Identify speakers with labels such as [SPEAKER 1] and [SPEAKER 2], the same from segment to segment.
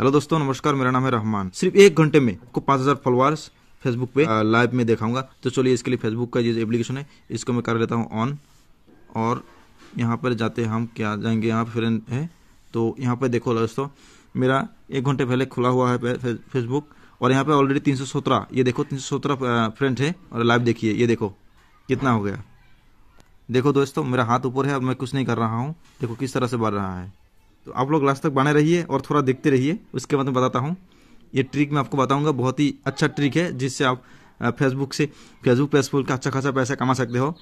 [SPEAKER 1] Hello दोस्तों नमस्कार मेरा नाम है रहमान सिर्फ एक घंटे में आपको पाँच हज़ार फॉलोअर्स फेसबुक पे लाइव हाँ। में देखाऊंगा तो चलिए इसके लिए फेसबुक का ये एप्लीकेशन है इसको मैं कर लेता हूँ ऑन और यहाँ पर जाते हम क्या जाएंगे यहाँ पर फ्रेंड है तो यहाँ पर देखो दोस्तों मेरा एक घंटे पहले खुला हुआ है फेसबुक और यहाँ पर ऑलरेडी तीन सौ सत्रह ये देखो तीन सौ सत्रह फ्रेंड है और लाइव देखिए ये देखो कितना हो गया देखो दोस्तों मेरा हाथ ऊपर है और मैं कुछ नहीं कर रहा हूँ देखो किस तरह से बढ़ रहा है तो आप लोग लास्ट तक बने रहिए और थोड़ा देखते रहिए उसके बाद मैं बताता हूँ ये ट्रिक मैं आपको बताऊँगा बहुत ही अच्छा ट्रिक है जिससे आप फेसबुक से फेसबुक पेज का अच्छा खासा पैसा कमा सकते हो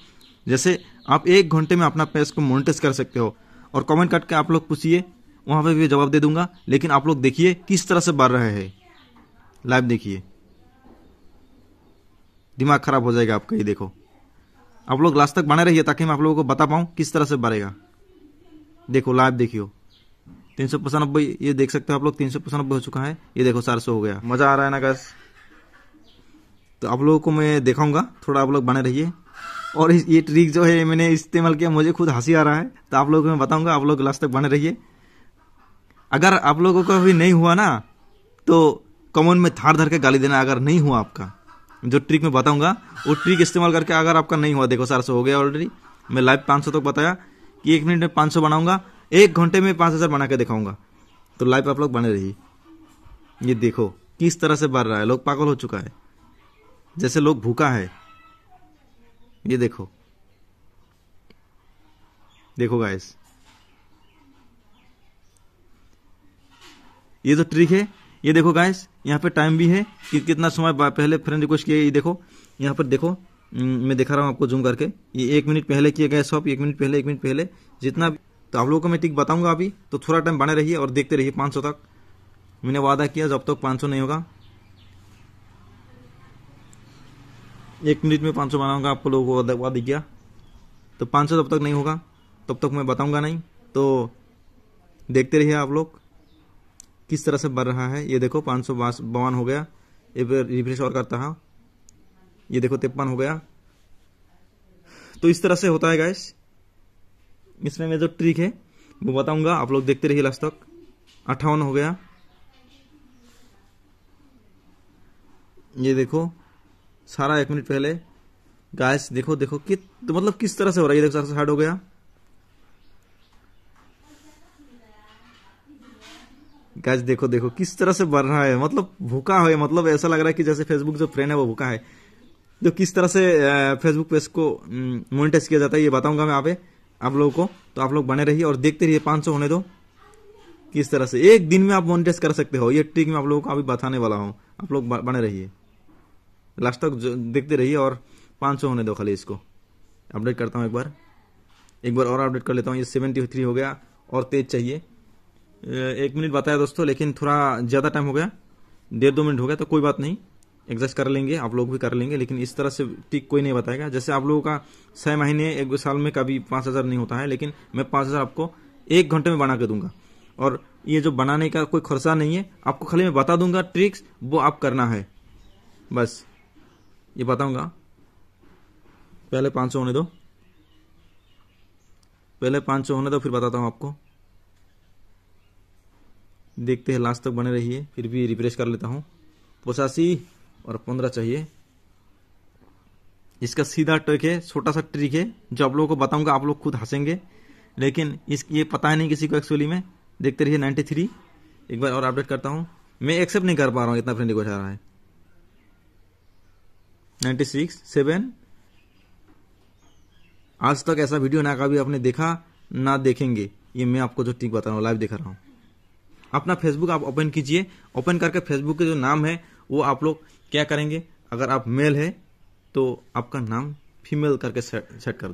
[SPEAKER 1] जैसे आप एक घंटे में अपना पेज को मोनिटाइज कर सकते हो और कमेंट करके आप लोग पूछिए वहाँ पे भी जवाब दे दूंगा लेकिन आप लोग देखिए किस तरह से बढ़ रहे हैं लाइव देखिए दिमाग खराब हो जाएगा आपका ये देखो आप लोग लास्ट तक बने रहिए ताकि मैं आप लोगों को बता पाऊँ किस तरह से बढ़ेगा देखो लाइव देखियो तीन सौ पचानबे ये देख सकते हो आप लोग तीन सौ पचानबे हो चुका है ये देखो चार सौ हो गया मज़ा आ रहा है ना गैस तो आप लोगों को मैं दिखाऊंगा थोड़ा आप लोग बने रहिए और ये ट्रिक जो है मैंने इस्तेमाल किया मुझे खुद हंसी आ रहा है तो आप लोगों को मैं बताऊंगा आप लोग लास्ट तक बने रहिए अगर आप लोगों को अभी नहीं हुआ ना तो कमेंट में थार धर के गाली देना अगर नहीं हुआ आपका जो ट्रिक मैं बताऊंगा वो ट्रिक इस्तेमाल करके अगर आपका नहीं हुआ देखो चार सौ हो गया ऑलरेडी मैं लाइव पाँच सौ तक बताया कि एक मिनट में पाँच सौ बनाऊंगा एक घंटे में पाँच हज़ार बना के दिखाऊंगा तो लाइव आप लोग बने रहिए ये देखो किस तरह से बढ़ रहा है लोग पागल हो चुका है जैसे लोग भूखा है ये देखो देखो गाइस ये तो ट्रिक है ये देखो गाइस यहाँ पे टाइम भी है कि कितना समय पहले फ्रेंड रिक्वेस्ट किया ये देखो यहाँ पर देखो हम्म, मैं दिखा रहा हूँ आपको जूम करके ये एक मिनट पहले किया गया सब एक मिनट पहले एक मिनट पहले जितना भी आप लोगों को मैं टिक बताऊंगा अभी तो थोड़ा टाइम बने रहिए और देखते रहिए 500 तक मैंने वादा किया जब तक 500 नहीं होगा एक मिनट में 500 बनाऊंगा आप लोगों को वादा किया तो 500 जब तक नहीं होगा तब तक मैं बताऊंगा नहीं तो देखते रहिए आप लोग किस तरह से बढ़ रहा है ये देखो पाँच सौ बावन हो गया ये रिफ्रेश और करता है ये देखो तिप्पन हो गया तो इस तरह से होता है गैस इसमें मैं जो ट्रिक है वो बताऊंगा आप लोग देखते रहिए लास्ट तक अट्ठावन हो गया ये देखो सारा एक मिनट पहले गैस देखो देखो कि तो मतलब किस तरह से हो रहा है ये देखो हार्ड हो गया गैस देखो देखो किस तरह से बढ़ रहा है मतलब भूखा है मतलब ऐसा लग रहा है कि जैसे फेसबुक जो फ्रेंड है वो भूखा है जो किस तरह से फेसबुक पेज को मोनिटाइज किया जाता है ये बताऊंगा मैं आप आप लोगों को तो आप लोग बने रहिए और देखते रहिए 500 होने दो किस तरह से एक दिन में आप मोनिटाइज कर सकते हो ये ट्रिक मैं आप लोगों को अभी बताने वाला हूँ आप लोग बने रहिए लास्ट तक देखते रहिए और 500 होने दो खाली इसको अपडेट करता हूँ एक बार एक बार और अपडेट कर लेता हूँ ये सेवेंटी थ्री हो गया और तेज चाहिए एक मिनट बताया दोस्तों लेकिन थोड़ा ज़्यादा टाइम हो गया डेढ़ दो मिनट हो गया तो कोई बात नहीं एग्जस्ट कर लेंगे आप लोग भी कर लेंगे लेकिन इस तरह से टिक कोई नहीं बताएगा जैसे आप लोगों का छः महीने एक साल में कभी पाँच हज़ार नहीं होता है लेकिन मैं पाँच हज़ार आपको एक घंटे में बना के दूंगा और ये जो बनाने का कोई खर्चा नहीं है आपको खाली मैं बता दूंगा ट्रिक्स वो आप करना है बस ये बताऊंगा पहले पाँच सौ होने दो पहले पाँच सौ होने दो फिर बताता हूँ आपको देखते हैं लास्ट तक बने रहिए फिर भी रिफ्रेश कर लेता हूँ पचासी और पंद्रह चाहिए इसका सीधा ट्रिक है छोटा सा ट्रिक है जो आप लोगों को बताऊंगा आप लोग खुद हंसेंगे लेकिन इस ये पता नहीं किसी को एक्चुअली में देखते रहिए नाइन्टी थ्री एक बार और अपडेट करता हूँ मैं एक्सेप्ट नहीं कर पा रहा हूँ इतना फ्रेंड रिक्वेस्ट आ रहा है नाइन्टी सिक्स सेवन आज तक ऐसा वीडियो ना कभी आपने देखा ना देखेंगे ये मैं आपको जो ट्रिक बता रहा हूँ लाइव दिखा रहा हूँ अपना फेसबुक आप ओपन कीजिए ओपन करके फेसबुक के जो नाम है वो आप लोग क्या करेंगे अगर आप मेल है तो आपका नाम फीमेल करके सेट कर